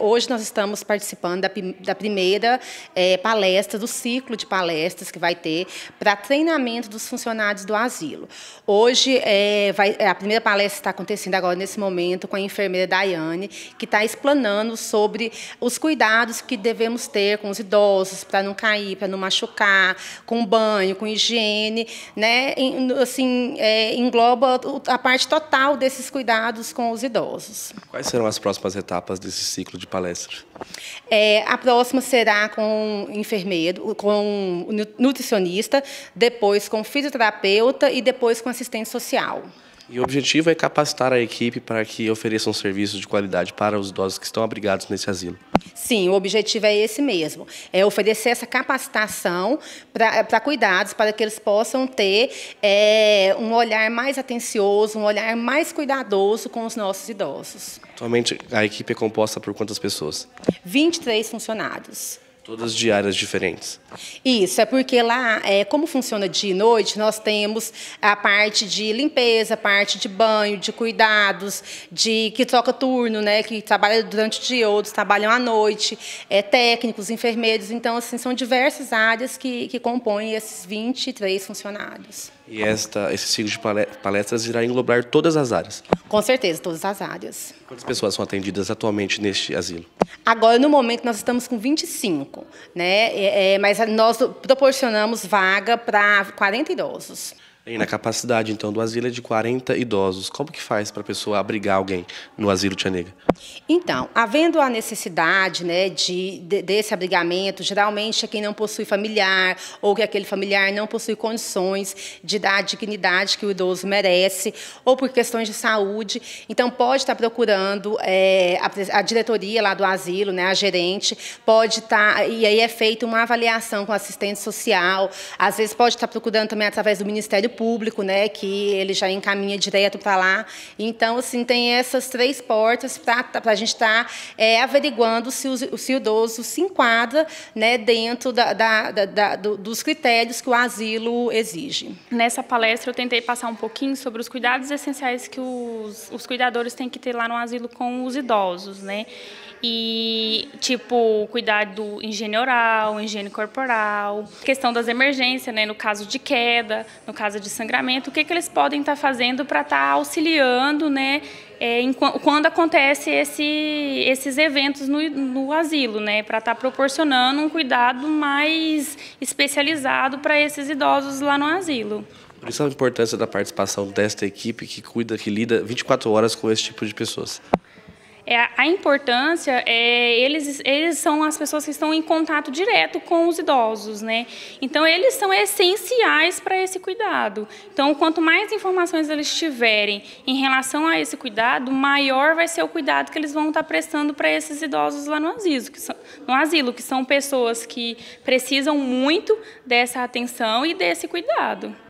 Hoje nós estamos participando da, da primeira é, palestra, do ciclo de palestras que vai ter para treinamento dos funcionários do asilo. Hoje, é, vai, é, a primeira palestra está acontecendo agora nesse momento com a enfermeira Daiane, que está explanando sobre os cuidados que devemos ter com os idosos, para não cair, para não machucar, com banho, com higiene, né? assim, é, engloba a parte total desses cuidados com os idosos. Quais serão as próximas etapas desse ciclo de palestras? É, a próxima será com enfermeiro, com nutricionista, depois com fisioterapeuta e depois com assistente social. E o objetivo é capacitar a equipe para que ofereçam um serviços de qualidade para os idosos que estão abrigados nesse asilo. Sim, o objetivo é esse mesmo, é oferecer essa capacitação para cuidados, para que eles possam ter é, um olhar mais atencioso, um olhar mais cuidadoso com os nossos idosos. Atualmente, a equipe é composta por quantas pessoas? 23 funcionários. Todas de áreas diferentes. Isso, é porque lá, é, como funciona de noite, nós temos a parte de limpeza, a parte de banho, de cuidados, de que troca turno, né? Que trabalha durante o dia, outros trabalham à noite, é, técnicos, enfermeiros. Então, assim, são diversas áreas que, que compõem esses 23 funcionários. E esta, esse ciclo de palestras irá englobar todas as áreas? Com certeza, todas as áreas. Quantas pessoas são atendidas atualmente neste asilo? Agora, no momento, nós estamos com 25, né? É, é, mas nós proporcionamos vaga para 40 idosos na capacidade, então, do asilo é de 40 idosos. Como que faz para a pessoa abrigar alguém no asilo Tia Negra? Então, havendo a necessidade né, de, de, desse abrigamento, geralmente é quem não possui familiar ou que aquele familiar não possui condições de dar a dignidade que o idoso merece ou por questões de saúde. Então, pode estar procurando é, a, a, diretoria lá do asilo, né, a gerente, pode estar... Tá, e aí é feita uma avaliação com assistente social. Às vezes pode estar procurando também através do Ministério público, né, que ele já encaminha direto para lá. Então, assim, tem essas três portas para tá, a gente estar tá, é, averiguando se o, se o idoso se enquadra né, dentro da, da, da, dos critérios que o asilo exige. Nessa palestra, eu tentei passar um pouquinho sobre os cuidados essenciais que os, os cuidadores têm que ter lá no asilo com os idosos, né? E, tipo, cuidar do higiene oral, higiene corporal, questão das emergências, né? No caso de queda, no caso de de sangramento, o que, que eles podem estar tá fazendo para estar tá auxiliando, né, é, em, quando acontece esse, esses eventos no, no asilo, né, para estar tá proporcionando um cuidado mais especializado para esses idosos lá no asilo. Por isso a importância da participação desta equipe que cuida, que lida 24 horas com esse tipo de pessoas. É, a importância é eles, eles são as pessoas que estão em contato direto com os idosos, né? Então eles são essenciais para esse cuidado. Então quanto mais informações eles tiverem em relação a esse cuidado, maior vai ser o cuidado que eles vão estar tá prestando para esses idosos lá no asilo, que são, no asilo, que são pessoas que precisam muito dessa atenção e desse cuidado.